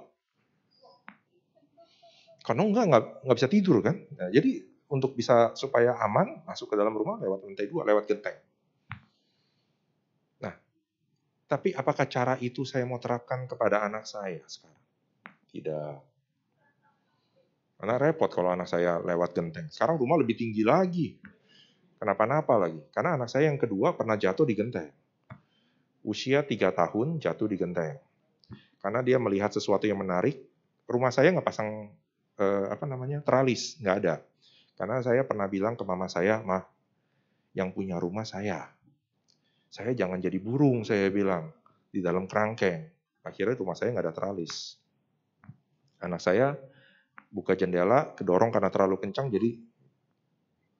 Karena enggak, enggak, enggak bisa tidur kan. Nah, jadi untuk bisa supaya aman, masuk ke dalam rumah lewat lantai dua, lewat genteng. Tapi apakah cara itu saya mau terapkan kepada anak saya sekarang? Tidak. karena repot kalau anak saya lewat genteng. Sekarang rumah lebih tinggi lagi. Kenapa-napa lagi? Karena anak saya yang kedua pernah jatuh di genteng. Usia 3 tahun jatuh di genteng. Karena dia melihat sesuatu yang menarik. Rumah saya nggak pasang eh, apa namanya teralis, nggak ada. Karena saya pernah bilang ke mama saya, mah yang punya rumah saya saya jangan jadi burung, saya bilang, di dalam kerangkeng. Akhirnya rumah saya nggak ada teralis. Anak saya buka jendela, kedorong karena terlalu kencang, jadi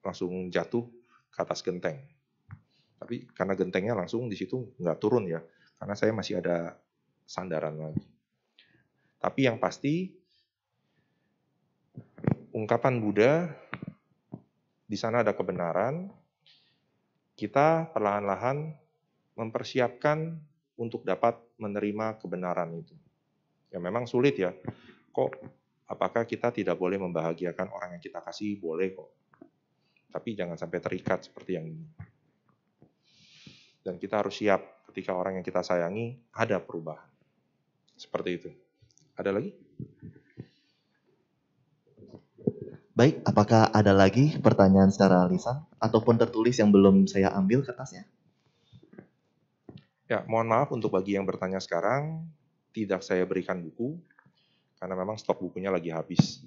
langsung jatuh ke atas genteng. Tapi karena gentengnya langsung di situ nggak turun ya, karena saya masih ada sandaran lagi. Tapi yang pasti, ungkapan Buddha, di sana ada kebenaran, kita perlahan-lahan mempersiapkan untuk dapat menerima kebenaran itu. Ya memang sulit ya. Kok apakah kita tidak boleh membahagiakan orang yang kita kasih? Boleh kok. Tapi jangan sampai terikat seperti yang ini. Dan kita harus siap ketika orang yang kita sayangi ada perubahan. Seperti itu. Ada lagi? Baik, apakah ada lagi pertanyaan secara lisan ataupun tertulis yang belum saya ambil kertasnya? Ya, mohon maaf untuk bagi yang bertanya sekarang, tidak saya berikan buku, karena memang stok bukunya lagi habis.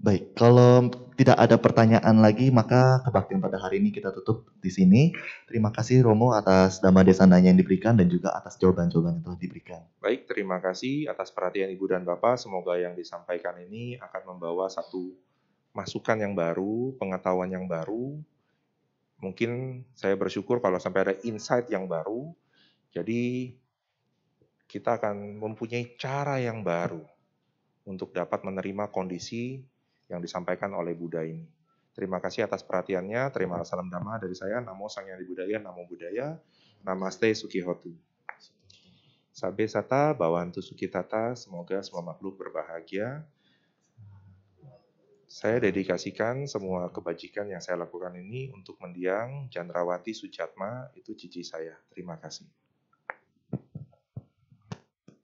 Baik, kalau tidak ada pertanyaan lagi, maka kebaktian pada hari ini kita tutup di sini. Terima kasih Romo atas dama desananya yang diberikan dan juga atas jawaban-jawaban yang telah diberikan. Baik, terima kasih atas perhatian Ibu dan Bapak. Semoga yang disampaikan ini akan membawa satu masukan yang baru, pengetahuan yang baru, mungkin saya bersyukur kalau sampai ada insight yang baru. Jadi kita akan mempunyai cara yang baru untuk dapat menerima kondisi yang disampaikan oleh Buddha ini. Terima kasih atas perhatiannya. Terima iya. salam damai dari saya. Namo Sang Yang Di Budaya, Namo Budaya. Namaste Sukihoto, Sabe Sata, Bawantu Sukitata. Semoga semua makhluk berbahagia. Saya dedikasikan semua kebajikan yang saya lakukan ini untuk mendiang Janrawati Sujatma, itu cici saya. Terima kasih.